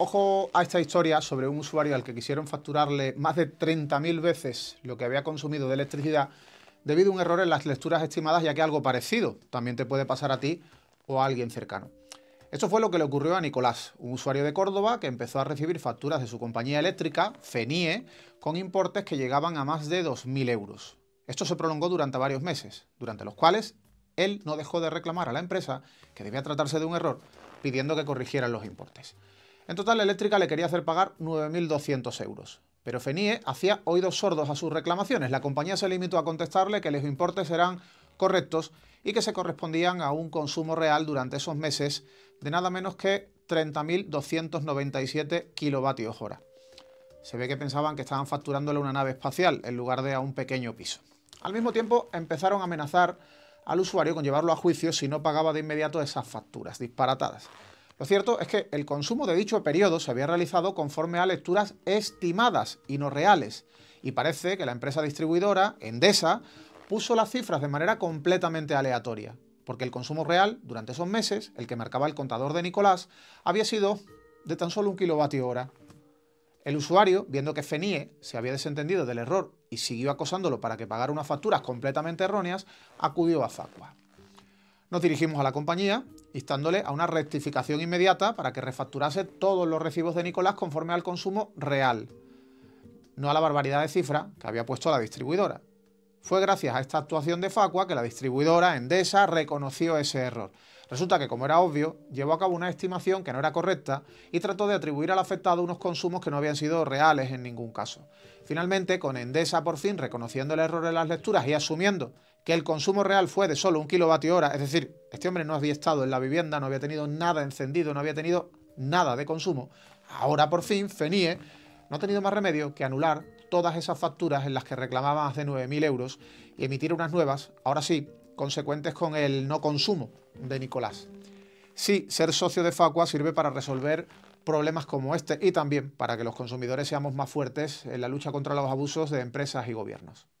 Ojo a esta historia sobre un usuario al que quisieron facturarle más de 30.000 veces lo que había consumido de electricidad debido a un error en las lecturas estimadas, ya que algo parecido también te puede pasar a ti o a alguien cercano. Esto fue lo que le ocurrió a Nicolás, un usuario de Córdoba que empezó a recibir facturas de su compañía eléctrica, FENIE, con importes que llegaban a más de 2.000 euros. Esto se prolongó durante varios meses, durante los cuales él no dejó de reclamar a la empresa que debía tratarse de un error, pidiendo que corrigieran los importes. En total, Eléctrica le quería hacer pagar 9.200 euros. Pero FENIE hacía oídos sordos a sus reclamaciones. La compañía se limitó a contestarle que los importes eran correctos y que se correspondían a un consumo real durante esos meses de nada menos que 30.297 kilovatios hora. Se ve que pensaban que estaban facturándole una nave espacial en lugar de a un pequeño piso. Al mismo tiempo empezaron a amenazar al usuario con llevarlo a juicio si no pagaba de inmediato esas facturas disparatadas. Lo cierto es que el consumo de dicho periodo se había realizado conforme a lecturas estimadas y no reales, y parece que la empresa distribuidora, Endesa, puso las cifras de manera completamente aleatoria, porque el consumo real durante esos meses, el que marcaba el contador de Nicolás, había sido de tan solo un kilovatio hora. El usuario, viendo que FENIE se había desentendido del error y siguió acosándolo para que pagara unas facturas completamente erróneas, acudió a Facua. Nos dirigimos a la compañía, instándole a una rectificación inmediata para que refacturase todos los recibos de Nicolás conforme al consumo real, no a la barbaridad de cifra que había puesto la distribuidora. Fue gracias a esta actuación de Facua que la distribuidora Endesa reconoció ese error. Resulta que, como era obvio, llevó a cabo una estimación que no era correcta y trató de atribuir al afectado unos consumos que no habían sido reales en ningún caso. Finalmente, con Endesa por fin reconociendo el error en las lecturas y asumiendo que el consumo real fue de solo un kilovatio hora, es decir, este hombre no había estado en la vivienda, no había tenido nada encendido, no había tenido nada de consumo. Ahora por fin, FENIE no ha tenido más remedio que anular todas esas facturas en las que reclamaba más de 9.000 euros y emitir unas nuevas, ahora sí, consecuentes con el no consumo de Nicolás. Sí, ser socio de Facua sirve para resolver problemas como este y también para que los consumidores seamos más fuertes en la lucha contra los abusos de empresas y gobiernos.